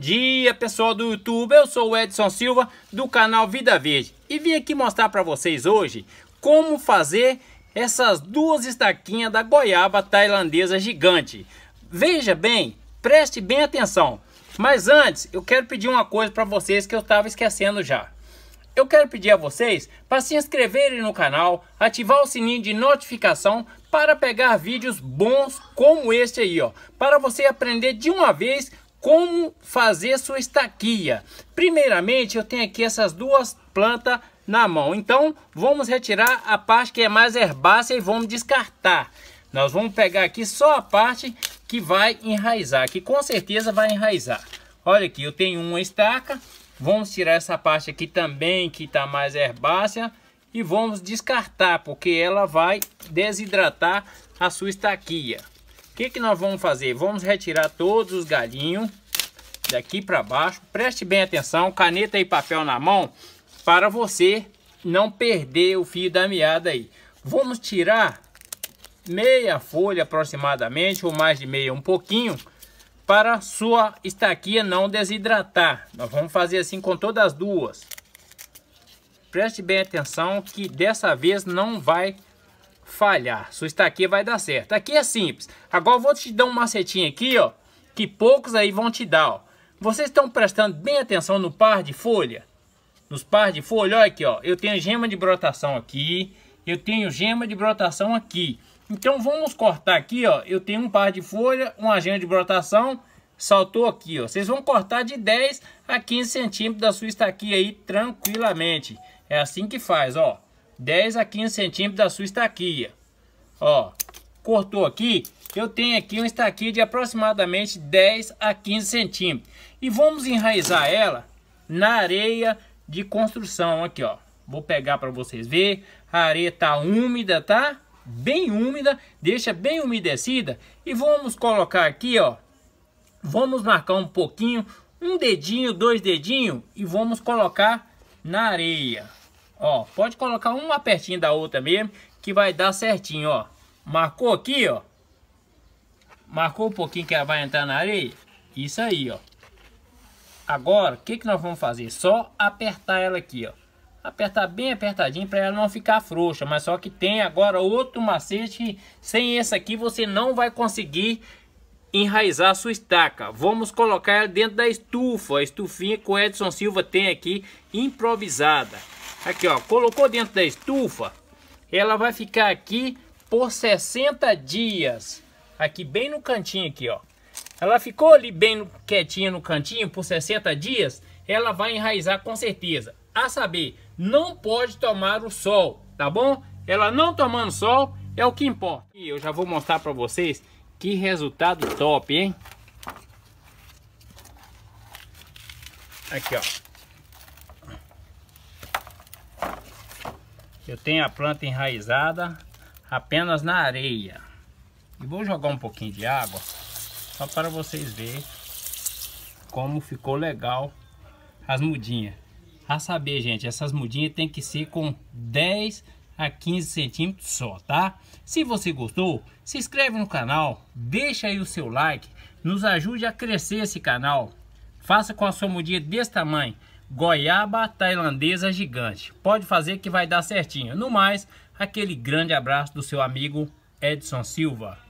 dia pessoal do YouTube, eu sou o Edson Silva do canal Vida Verde e vim aqui mostrar para vocês hoje como fazer essas duas estaquinhas da goiaba tailandesa gigante. Veja bem, preste bem atenção, mas antes eu quero pedir uma coisa para vocês que eu estava esquecendo já. Eu quero pedir a vocês para se inscreverem no canal, ativar o sininho de notificação para pegar vídeos bons como este aí, ó, para você aprender de uma vez como fazer sua estaquia. Primeiramente, eu tenho aqui essas duas plantas na mão. Então, vamos retirar a parte que é mais herbácea e vamos descartar. Nós vamos pegar aqui só a parte que vai enraizar, que com certeza vai enraizar. Olha aqui, eu tenho uma estaca. Vamos tirar essa parte aqui também, que está mais herbácea. E vamos descartar, porque ela vai desidratar a sua estaquia que, que nós vamos fazer? Vamos retirar todos os galinhos daqui para baixo. Preste bem atenção, caneta e papel na mão, para você não perder o fio da meada aí. Vamos tirar meia folha aproximadamente, ou mais de meia, um pouquinho, para sua estaquia não desidratar. Nós vamos fazer assim com todas as duas. Preste bem atenção que dessa vez não vai falhar. Sua estaquia vai dar certo. Tá aqui é simples. Agora eu vou te dar um macetinho aqui, ó. Que poucos aí vão te dar, ó. Vocês estão prestando bem atenção no par de folha? Nos par de folha, olha aqui, ó. Eu tenho gema de brotação aqui. Eu tenho gema de brotação aqui. Então vamos cortar aqui, ó. Eu tenho um par de folha, uma gema de brotação. Saltou aqui, ó. Vocês vão cortar de 10 a 15 centímetros da sua estaquia aí tranquilamente. É assim que faz, ó. 10 a 15 centímetros da sua estaquia. Ó, cortou aqui, eu tenho aqui uma estaquia de aproximadamente 10 a 15 centímetros. E vamos enraizar ela na areia de construção aqui, ó. Vou pegar para vocês ver. A areia tá úmida, tá? Bem úmida, deixa bem umedecida. E vamos colocar aqui, ó. Vamos marcar um pouquinho, um dedinho, dois dedinhos e vamos colocar na areia. Ó, pode colocar uma pertinho da outra mesmo, que vai dar certinho, ó. Marcou aqui, ó. Marcou um pouquinho que ela vai entrar na areia. Isso aí, ó. Agora, o que, que nós vamos fazer? Só apertar ela aqui, ó. Apertar bem apertadinho para ela não ficar frouxa. Mas só que tem agora outro macete. Sem esse aqui você não vai conseguir enraizar a sua estaca. Vamos colocar ela dentro da estufa. A estufinha que o Edson Silva tem aqui improvisada. Aqui, ó, colocou dentro da estufa, ela vai ficar aqui por 60 dias. Aqui bem no cantinho aqui, ó. Ela ficou ali bem quietinha no cantinho por 60 dias, ela vai enraizar com certeza. A saber, não pode tomar o sol, tá bom? Ela não tomando sol é o que importa. E eu já vou mostrar para vocês que resultado top, hein? Aqui, ó. Eu tenho a planta enraizada apenas na areia. E vou jogar um pouquinho de água só para vocês verem como ficou legal as mudinhas. A saber, gente, essas mudinhas tem que ser com 10 a 15 centímetros só, tá? Se você gostou, se inscreve no canal, deixa aí o seu like, nos ajude a crescer esse canal. Faça com a sua mudinha desse tamanho goiaba tailandesa gigante. Pode fazer que vai dar certinho. No mais, aquele grande abraço do seu amigo Edson Silva.